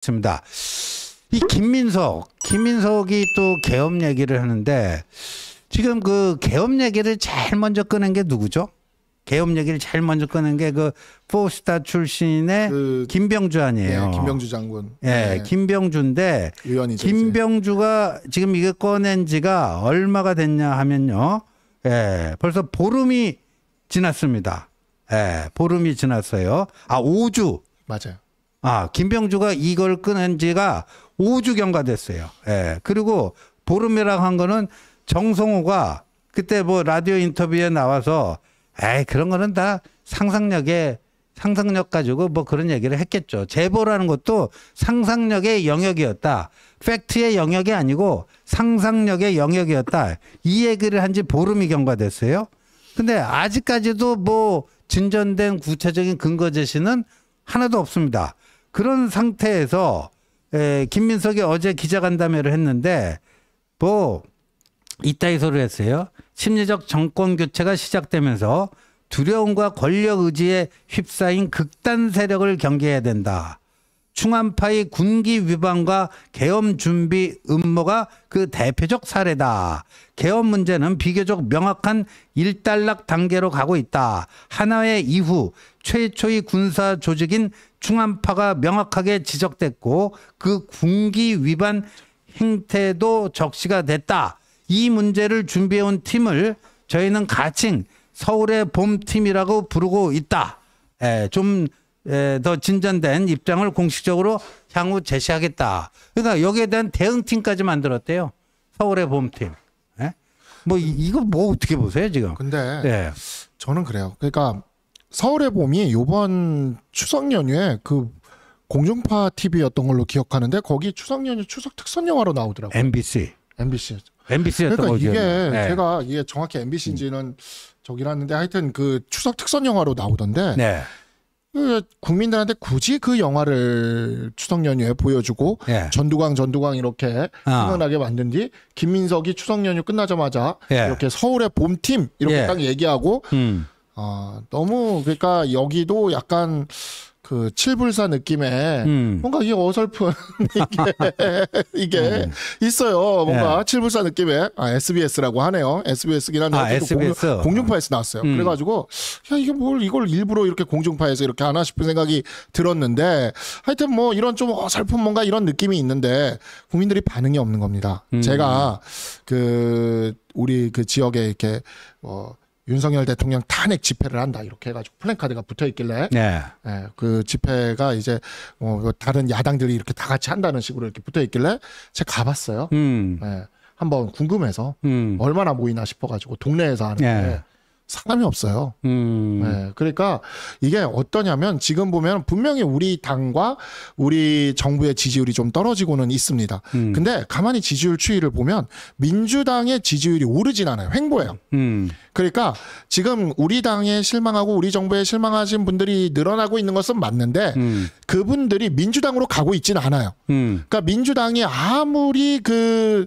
있습니다. 이 김민석, 김민석이 또 개업 얘기를 하는데 지금 그 개업 얘기를 제일 먼저 꺼낸 게 누구죠? 개업 얘기를 제일 먼저 꺼낸 게그 포스타 출신의 그, 김병주 아니에요. 네, 김병주 장군. 예, 네, 네. 김병주인데 의원이죠, 김병주가 이제. 지금 이거 꺼낸 지가 얼마가 됐냐 하면요. 예, 벌써 보름이 지났습니다. 예, 보름이 지났어요. 아, 5주. 맞아요. 아, 김병주가 이걸 끊은 지가 5주경과 됐어요. 예. 그리고 보름이라고 한 거는 정성호가 그때 뭐 라디오 인터뷰에 나와서 에이, 그런 거는 다 상상력에 상상력 가지고 뭐 그런 얘기를 했겠죠. 제보라는 것도 상상력의 영역이었다. 팩트의 영역이 아니고 상상력의 영역이었다. 이 얘기를 한 지 보름이 경과됐어요. 근데 아직까지도 뭐 진전된 구체적인 근거 제시는 하나도 없습니다. 그런 상태에서 에, 김민석이 어제 기자간담회를 했는데 뭐 이따위 소리를 했어요. 심리적 정권 교체가 시작되면서 두려움과 권력 의지에 휩싸인 극단 세력을 경계해야 된다. 충한파의 군기 위반과 계엄 준비 음모가 그 대표적 사례다. 계엄 문제는 비교적 명확한 일단락 단계로 가고 있다. 하나의 이후 최초의 군사 조직인 중한파가 명확하게 지적됐고 그 군기 위반 행태도 적시가 됐다. 이 문제를 준비해온 팀을 저희는 가칭 서울의 봄팀이라고 부르고 있다. 예, 좀더 예, 진전된 입장을 공식적으로 향후 제시하겠다. 그러니까 여기에 대한 대응팀까지 만들었대요. 서울의 봄팀. 에? 예? 뭐 이거 뭐 어떻게 보세요 지금? 근데 네. 저는 그래요. 그러니까 서울의 봄이 요번 추석 연휴에 그 공중파 TV였던 걸로 기억하는데 거기 추석 연휴 추석 특선 영화로 나오더라고요. MBC. MBC. MBC였던 그러니까 이게 네. 제가 이게 정확히 MBC인지는 음. 저기라는데 하여튼 그 추석 특선 영화로 나오던데 네. 그 국민들한테 굳이 그 영화를 추석 연휴에 보여주고 예. 전두광 전두광 이렇게 생각나게 아. 어. 만든 뒤 김민석이 추석 연휴 끝나자마자 예. 이렇게 서울의 봄팀 이렇게 예. 딱 얘기하고 음. 아, 너무 그러니까 여기도 약간 그 칠불사 느낌에 음. 뭔가 이게 어설픈 이게 이게 음. 있어요. 뭔가 네. 칠불사 느낌에 아, SBS라고 하네요. SBS긴 한데 아, SBS. 그 공중, 공중파에서 나왔어요. 음. 그래가지고 야 이게 뭘 이걸 일부러 이렇게 공중파에서 이렇게 하나 싶은 생각이 들었는데 하여튼 뭐 이런 좀 어설픈 뭔가 이런 느낌이 있는데 국민들이 반응이 없는 겁니다. 음. 제가 그 우리 그 지역에 이렇게 어 윤석열 대통령 탄핵 집회를 한다 이렇게 해가지고 플랜카드가 붙어 있길래 네. 예, 그 집회가 이제 어, 그 다른 야당들이 이렇게 다 같이 한다는 식으로 이렇게 붙어 있길래 제가 가봤어요. 음. 예, 한번 궁금해서 음. 얼마나 모이나 싶어가지고 동네에서 하는데 예. 사람이 없어요. 음. 네, 그러니까 이게 어떠냐면 지금 보면 분명히 우리 당과 우리 정부의 지지율이 좀 떨어지고는 있습니다. 음. 근데 가만히 지지율 추이를 보면 민주당의 지지율이 오르진 않아요. 횡보예요. 음. 그러니까 지금 우리 당에 실망하고 우리 정부에 실망하신 분들이 늘어나고 있는 것은 맞는데 음. 그분들이 민주당으로 가고 있지는 않아요. 음. 그러니까 민주당이 아무리 그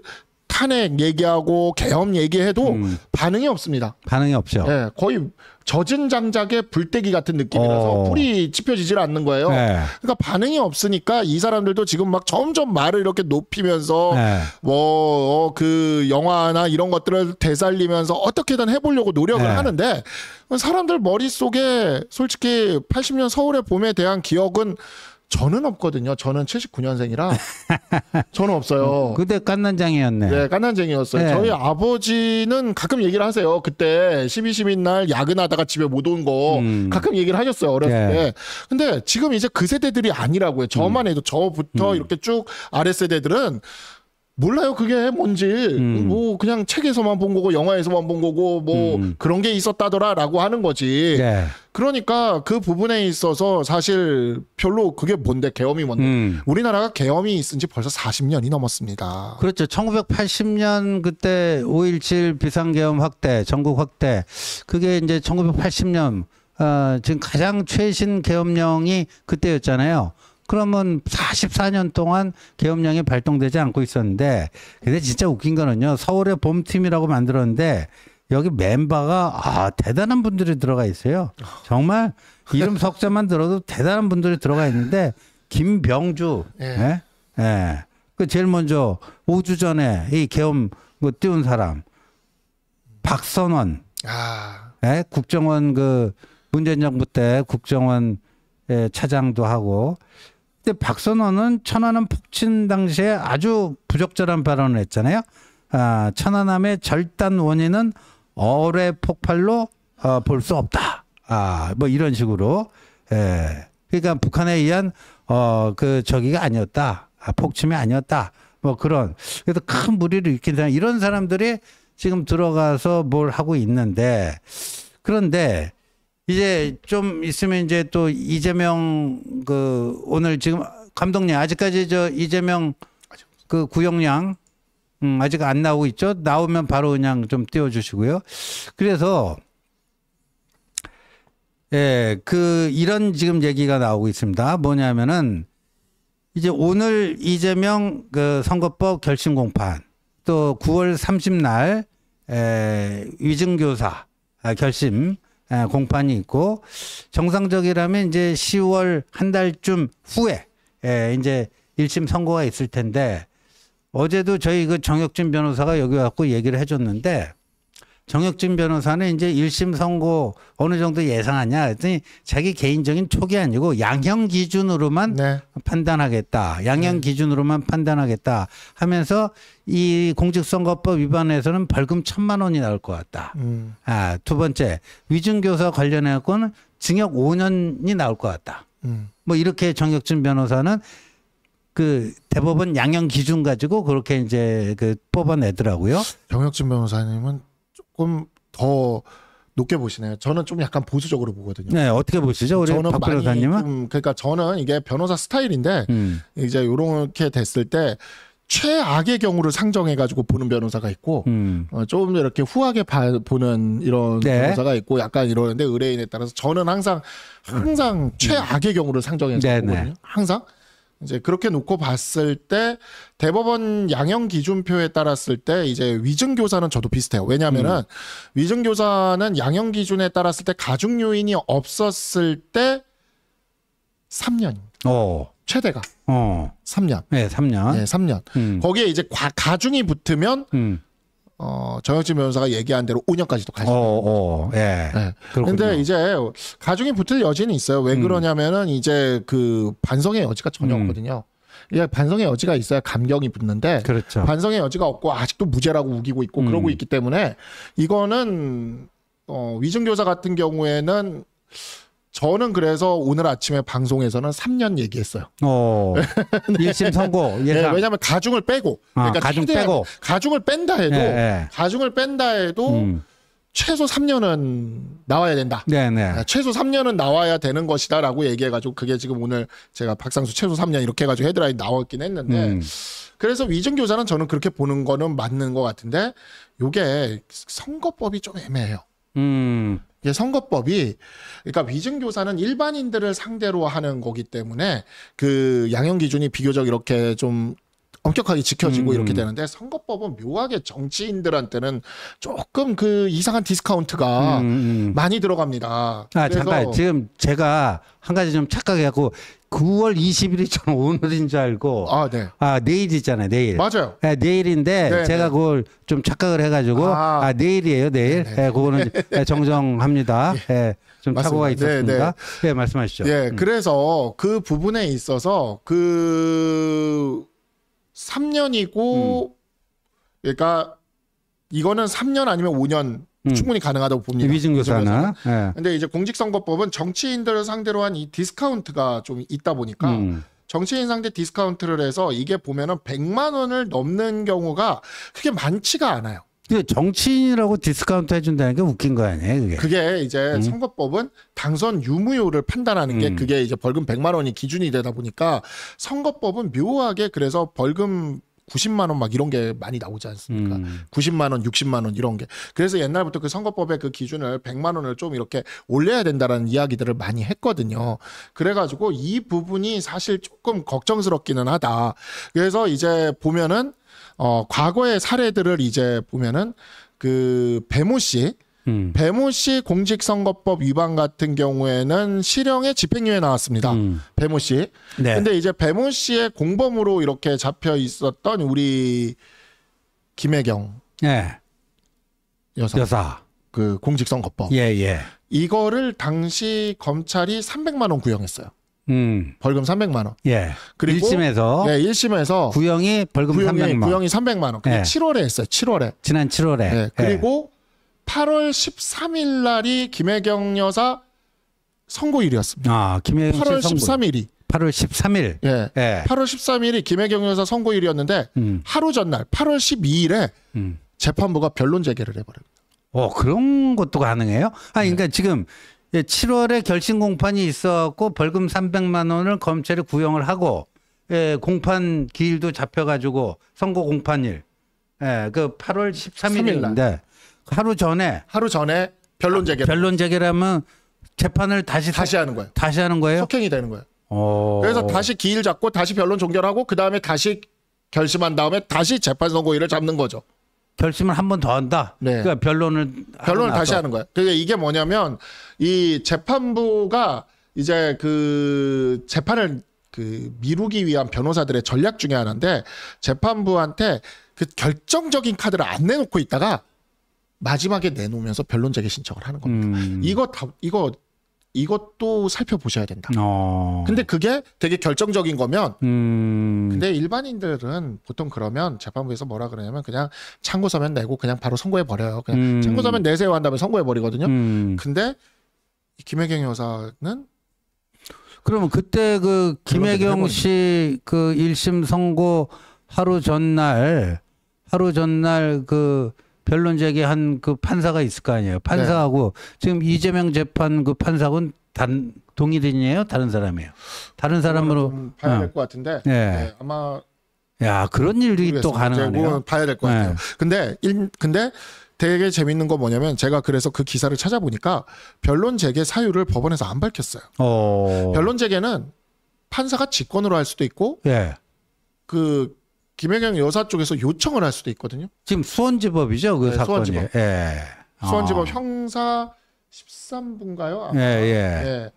탄핵 얘기하고 개헌 얘기해도 음. 반응이 없습니다. 반응이 없죠. 네, 거의 젖은 장작의 불떼기 같은 느낌이라서 어. 풀이 찝혀지질 않는 거예요. 네. 그러니까 반응이 없으니까 이 사람들도 지금 막 점점 말을 이렇게 높이면서 네. 뭐그 어, 그 영화나 이런 것들을 되살리면서 어떻게든 해보려고 노력을 네. 하는데 사람들 머릿속에 솔직히 80년 서울의 봄에 대한 기억은 저는 없거든요. 저는 79년생이라 저는 없어요. 그때 깐난장이었네. 네, 깐난쟁이였어요. 네. 저희 아버지는 가끔 얘기를 하세요. 그때 12, 시민 날 야근하다가 집에 못 온거 음. 가끔 얘기를 하셨어요. 어렸을 네. 때. 근데 지금 이제 그 세대들이 아니라고요. 저만 음. 해도 저부터 음. 이렇게 쭉아래 세대들은 몰라요 그게 뭔지 음. 뭐 그냥 책에서만 본 거고 영화에서만 본 거고 뭐 음. 그런 게 있었다더라라고 하는 거지 네. 그러니까 그 부분에 있어서 사실 별로 그게 뭔데 계엄이 뭔데 음. 우리나라가 계엄이 있은 지 벌써 40년이 넘었습니다 그렇죠 1980년 그때 5.17 비상계엄 확대 전국 확대 그게 이제 1980년 어, 지금 가장 최신 계엄령이 그때였잖아요 그러면 44년 동안 계엄령이 발동되지 않고 있었는데 근데 진짜 웃긴 거는요. 서울의 봄팀이라고 만들었는데 여기 멤버가 아 대단한 분들이 들어가 있어요. 정말 이름 석자만 들어도 대단한 분들이 들어가 있는데 김병주, 예, 예. 예. 그 제일 먼저 5주 전에 이 계엄 그 띄운 사람 박선원, 아, 예, 국정원 그 문재인 정부 때 국정원 예, 차장도 하고 근데 박선호는 천안함 폭침 당시에 아주 부적절한 발언을 했잖아요. 아, 천안함의 절단 원인은 어뢰 폭발로 어, 볼수 없다. 아, 뭐 이런 식으로. 예. 그러니까 북한에 의한 어, 그 저기가 아니었다. 아, 폭침이 아니었다. 뭐 그런. 그래서 큰 무리를 일으킨 사람, 이런 사람들이 지금 들어가서 뭘 하고 있는데 그런데 이제 좀 있으면 이제 또 이재명 그 오늘 지금 감독님 아직까지 저 이재명 그 구형량 음 아직 안 나오고 있죠. 나오면 바로 그냥 좀 띄워주시고요. 그래서 예, 그 이런 지금 얘기가 나오고 있습니다. 뭐냐면은 이제 오늘 이재명 그 선거법 결심 공판 또 9월 3 0날 에, 위증교사 아, 결심 공판이 있고 정상적이라면 이제 10월 한 달쯤 후에 이제 1심 선고가 있을 텐데 어제도 저희 그 정혁진 변호사가 여기 와서 얘기를 해줬는데 정혁진 변호사는 이제 1심 선고 어느 정도 예상하냐 했더니 자기 개인적인 촉이 아니고 양형 기준으로만 네. 판단하겠다. 양형 네. 기준으로만 판단하겠다 하면서 이 공직선거법 위반에서는 벌금 천만 원이 나올 것 같다. 음. 아, 두 번째 위증교사 관련해 갖고는 징역 5년이 나올 것 같다. 음. 뭐 이렇게 정혁진 변호사는 그 대법원 양형 기준 가지고 그렇게 이제 그 뽑아내더라고요. 정혁진 변호사님은 조금 더 높게 보시네요. 저는 좀 약간 보수적으로 보거든요. 네, 어떻게 보시죠? 우리 저는 박 변호사님은? 좀, 그러니까 저는 이게 변호사 스타일인데 음. 이제 요렇게 됐을 때 최악의 경우를 상정해가지고 보는 변호사가 있고 음. 어, 조금 이렇게 후하게 봐, 보는 이런 네. 변호사가 있고 약간 이러는데 의뢰인에 따라서 저는 항상 항상 음. 최악의 경우를 상정해서 네, 네. 보거든요. 항상. 이제 그렇게 놓고 봤을 때 대법원 양형 기준표에 따랐을 때 이제 위증 교사는 저도 비슷해요. 왜냐하면은 음. 위증 교사는 양형 기준에 따랐을 때 가중 요인이 없었을 때3년 어. 최대가 어. 3년. 네, 3년. 네, 3년. 음. 거기에 이제 과, 가중이 붙으면 음. 어, 정혁진 변호사가 얘기한 대로 5년까지도 갈수있죠 어, 어, 예. 네. 그런데 이제 가중이 붙을 여지는 있어요. 왜 음. 그러냐면은 음. 이제 그 반성의 여지가 전혀 음. 없거든요. 예, 반성의 여지가 있어야 감경이 붙는데 그렇죠. 반성의 여지가 없고 아직도 무죄라고 우기고 있고 음. 그러고 있기 때문에 이거는 어, 위증교사 같은 경우에는 저는 그래서 오늘 아침에 방송에서는 3년 얘기했어요. 1심 어. 선고 예, 네, 왜냐하면 가중을 빼고 아, 그러니까 가중 빼고 가중을 뺀다 해도 예, 예. 가중을 뺀다 해도 음. 최소 3년은 나와야 된다. 네네. 아, 최소 3년은 나와야 되는 것이다라고 얘기해가지고 그게 지금 오늘 제가 박상수 최소 3년 이렇게 해가지고 헤드라인 나왔긴 했는데 음. 그래서 위증교사는 저는 그렇게 보는 거는 맞는 것 같은데 요게 선거법이 좀 애매해요. 음. 이게 선거법이 그러니까 위증교사는 일반인들을 상대로 하는 거기 때문에 그 양형 기준이 비교적 이렇게 좀 엄격하게 지켜지고 음. 이렇게 되는데 선거법은 묘하게 정치인들한테는 조금 그 이상한 디스카운트가 음. 음, 음. 많이 들어갑니다. 아 잠깐 지금 제가 한 가지 좀 착각해갖고 9월 20일이 전 오늘인 줄 알고 아, 네. 아 내일이잖아요 내일 맞아요 네, 내일인데 네, 네, 제가 그걸 좀 착각을 해가지고 아, 아 내일이에요 내일 네, 네. 네 그거는 예. 정정합니다 예. 좀맞습가 있었습니다 네, 말씀하시죠 예 음. 그래서 그 부분에 있어서 그 3년이고 음. 그러니까 이거는 3년 아니면 5년 음. 충분히 가능하다고 봅니다. 위증교사나. 네. 예. 근데 이제 공직선거법은 정치인들을 상대로 한 이 디스카운트가 좀 있다 보니까 음. 정치인 상대 디스카운트를 해서 이게 보면은 100만 원을 넘는 경우가 그게 많지가 않아요. 정치인이라고 디스카운트 해준다는 게 웃긴 거 아니에요? 그게, 그게 이제 음. 선거법은 당선 유무효를 판단하는 게 음. 그게 이제 벌금 100만 원이 기준이 되다 보니까 선거법은 묘하게 그래서 벌금 90만 원 막 이런 게 많이 나오지 않습니까? 음. 90만 원, 60만 원 이런 게. 그래서 옛날부터 그 선거법의 그 기준을 100만 원을 좀 이렇게 올려야 된다라는 이야기들을 많이 했거든요. 그래 가지고 이 부분이 사실 조금 걱정스럽기는 하다. 그래서 이제 보면은 어, 과거의 사례들을 이제 보면은 그 배모 씨, 음. 배모 씨 공직선거법 위반 같은 경우에는 실형의 집행유예 나왔습니다. 음. 배모 씨. 네. 근데 이제 배모 씨의 공범으로 이렇게 잡혀 있었던 우리 김혜경 네. 여사. 여사. 그 공직선거법. 예, 예. 이거를 당시 검찰이 300만 원 구형했어요. 음. 벌금 300만 원. 예. 그리고 1심에서 예, 1심에서 구형이 벌금 구형이, 300만 원. 구형이 300만 원. 그게 예. 7월에 했어요. 7월에. 지난 7월에. 예. 그리고 예. 8월 13일 날이 김혜경 여사 선고일이었습니다. 아, 김혜경 8월 선고. 13일이 8월 13일. 예. 예. 8월 13일이 김혜경 여사 선고일이었는데 음. 하루 전날 8월 12일에 음. 재판부가 변론 재개를 해버립니다. 어, 그런 것도 가능해요? 아, 그러니까 네. 지금 예, 7월에 결심 공판이 있어갖고 벌금 300만 원을 검찰에 구형을 하고 예, 공판 기일도 잡혀가지고 선고 공판일 예, 그 8월 13일인데 하루 전에 하루 전에 변론 재개 변론 재개라면 재판을 다시 다시 하는 거예요. 다시 하는 거예요. 석행이 되는 거예요. 오. 어. 그래서 다시 기일 잡고 다시 변론 종결하고 그 다음에 다시 결심한 다음에 다시 재판 선고일을 잡는 거죠. 결심을 한 번 더 한다. 네. 그러니까 변론을 변론을 다시 하는 거야. 그게 그러니까 이게 뭐냐면 이 재판부가 이제 그 재판을 그 미루기 위한 변호사들의 전략 중에 하나인데 재판부한테 그 결정적인 카드를 안 내놓고 있다가 마지막에 내놓으면서 변론 재개 신청을 하는 겁니다. 음. 이거 다 이거 이것도 살펴보셔야 된다. 어. 근데 그게 되게 결정적인 거면, 음. 근데 일반인들은 보통 그러면 재판부에서 뭐라 그러냐면 그냥 참고서면 내고 그냥 바로 선고해 버려요. 그냥 음. 참고서면 내세워한다면 선고해 버리거든요. 음. 근데 김혜경 여사는 그러면 그때 그 김혜경 씨 그 일심 선고 하루 전날 하루 전날 그 변론 제기한 그 판사가 있을 거 아니에요. 판사하고 네. 지금 이재명 재판 그판사분단동의인이에요 다른 사람이에요? 다른 사람으로 봐야 어. 될것 같은데 네. 네. 아마 야 그런 일이 모르겠어요. 또 가능하네요. 봐야 될것 같아요. 네. 근데 일, 근데 되게 재밌는 거 뭐냐면 제가 그래서 그 기사를 찾아보니까 변론 재개 사유를 법원에서 안 밝혔어요. 오. 어. 변론 재개는 판사가 직권으로 할 수도 있고 예. 그 김혜경 여사 쪽에서 요청을 할 수도 있거든요. 지금 수원지법이죠 그 네, 사건이. 수원지법. 예. 수원지법 어. 아. 형사 1 3부가요 아마. 예, 예. 예.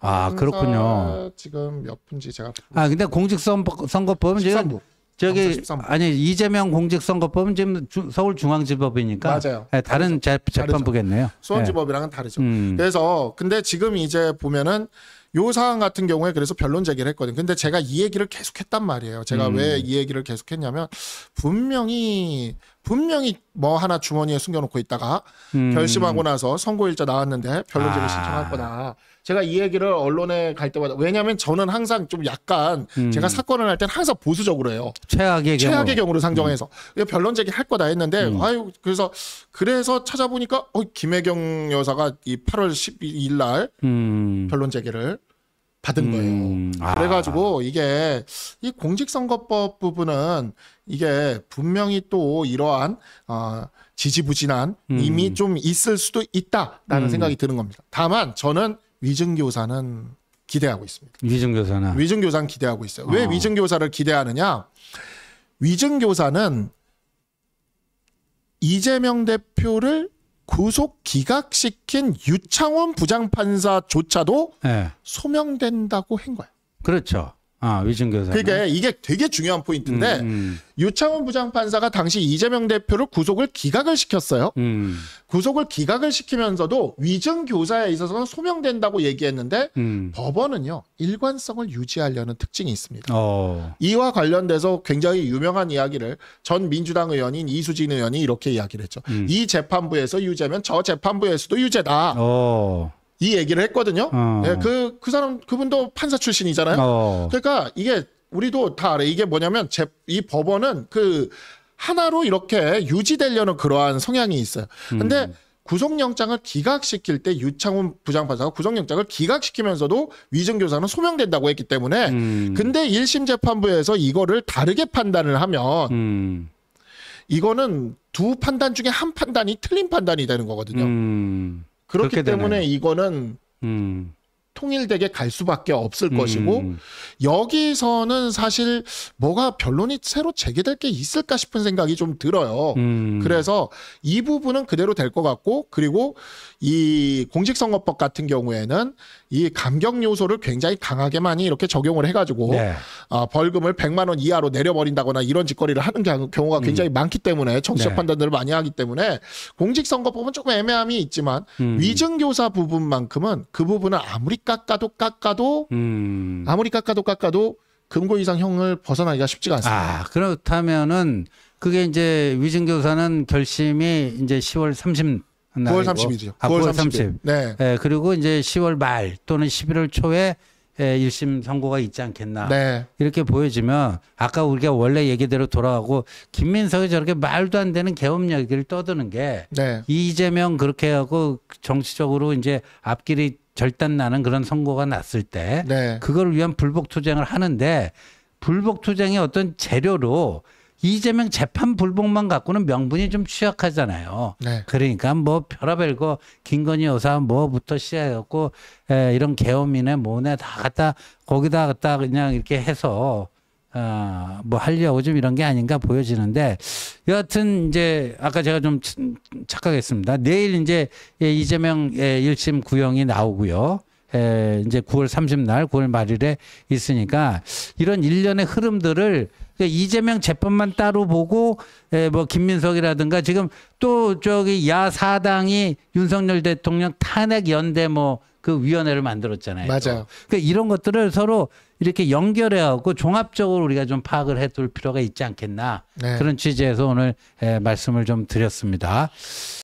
아 그렇군요. 지금 몇 분지 제가. 아 근데 공직선거법은 1 3 저기 아니 이재명 공직선거법은 지금 주, 서울중앙지법이니까 맞아요. 네, 다른 재, 재판부겠네요. 수원지법이랑은 예. 다르죠. 음. 그래서 근데 지금 이제 보면은 요 사항 같은 경우에 그래서 변론 제기를 했거든. 근데 제가 이 얘기를 계속 했단 말이에요. 제가 음. 왜이 얘기를 계속 했냐면 분명히 분명히 뭐 하나 주머니에 숨겨놓고 있다가 음. 결심하고 나서 선고일자 나왔는데 변론제를 아. 신청할 거다. 제가 이 얘기를 언론에 갈 때마다 왜냐하면 저는 항상 좀 약간 음. 제가 사건을 할 땐 항상 보수적으로 해요. 최악의 경우. 최악의 경우로 상정해서 음. 변론 제기할 거다 했는데 음. 아유 그래서 그래서 찾아보니까 어 김혜경 여사가 이 8월 12일 날 음. 변론 제기를 받은 음. 거예요. 아. 그래가지고 이게 이 공직선거법 부분은 이게 분명히 또 이러한 어, 지지부진한 음. 이미 좀 있을 수도 있다라는 음. 생각이 드는 겁니다. 다만 저는 위증교사는 기대하고 있습니다. 위증교사는 위증교사는 기대하고 있어요. 왜 아. 위증교사를 기대하느냐? 위증교사는 이재명 대표를 구속 기각시킨 유창원 부장판사조차도 네. 소명된다고 한 거예요. 그렇죠. 아, 위증교사. 그러니까 이게 되게 중요한 포인트인데 음, 음. 유창훈 부장판사가 당시 이재명 대표를 구속을 기각을 시켰어요. 음. 구속을 기각을 시키면서도 위증교사에 있어서는 소명된다고 얘기했는데 음. 법원은요 일관성을 유지하려는 특징이 있습니다. 어. 이와 관련돼서 굉장히 유명한 이야기를 전 민주당 의원인 이수진 의원이 이렇게 이야기를 했죠. 음. 이 재판부에서 유죄면 저 재판부에서도 유죄다. 어. 이 얘기를 했거든요. 어. 예, 그, 그 사람, 그분도 판사 출신이잖아요. 어. 그러니까 이게 우리도 다 알아요. 이게 뭐냐면 제, 이 법원은 그 하나로 이렇게 유지되려는 그러한 성향이 있어요. 근데 음. 구속영장을 기각시킬 때 유창훈 부장판사가 구속영장을 기각시키면서도 위증교사는 소명된다고 했기 때문에 음. 근데 1심 재판부에서 이거를 다르게 판단을 하면 음. 이거는 두 판단 중에 한 판단이 틀린 판단이 되는 거거든요. 음. 그렇기 때문에 되네 이거는 음. 통일되게 갈 수밖에 없을 음. 것이고 여기서는 사실 뭐가 변론이 새로 제기될 게 있을까 싶은 생각이 좀 들어요. 음. 그래서 이 부분은 그대로 될 것 같고 그리고 이 공직선거법 같은 경우에는 이 감경 요소를 굉장히 강하게 많이 이렇게 적용을 해가지고 네. 어, 벌금을 100만 원 이하로 내려버린다거나 이런 짓거리를 하는 경우가 음. 굉장히 음. 많기 때문에 정치적 네. 판단들을 많이 하기 때문에 공직선거법은 조금 애매함이 있지만 음. 위증교사 부분만큼은 그 부분은 아무리 깎아도 깎아도 음. 아무리 깎아도 깎아도 금고 이상형을 벗어나기가 쉽지가 않습니다. 아, 그렇다면은 그게 이제 위증교사는 결심이 이제 10월 30 9월 30일이죠. 아, 9월 30일. 네. 예, 그리고 이제 10월 말 또는 11월 초에 예, 1심 선고가 있지 않겠나. 네. 이렇게 보여지면 아까 우리가 원래 얘기대로 돌아가고 김민석이 저렇게 말도 안 되는 계엄 이야기를 떠드는 게 네. 이재명 그렇게 하고 정치적으로 이제 앞길이 절단 나는 그런 선고가 났을 때 네. 그걸 위한 불복 투쟁을 하는데 불복 투쟁의 어떤 재료로 이재명 재판 불복만 갖고는 명분이 좀 취약하잖아요. 네. 그러니까 뭐 별하별거 김건희 여사 뭐부터 시작했고 에, 이런 개엄민의 모네 다 갖다 거기다 갖다 그냥 이렇게 해서 어, 뭐 하려고 좀 이런 게 아닌가 보여지는데 여하튼 이제 아까 제가 좀 착각했습니다. 내일 이제 예, 이재명 1심 예, 구형이 나오고요. 에, 이제 9월 30날 9월 말일에 있으니까 이런 일련의 흐름들을 그러니까 이재명 재판만 따로 보고 예, 뭐 김민석이라든가 지금 또 저기 야 사당이 윤석열 대통령 탄핵 연대 뭐 그 위원회를 만들었잖아요. 맞아요. 그러니까 이런 것들을 서로 이렇게 연결해 갖고 종합적으로 우리가 좀 파악을 해둘 필요가 있지 않겠나 네. 그런 취지에서 오늘 예, 말씀을 좀 드렸습니다.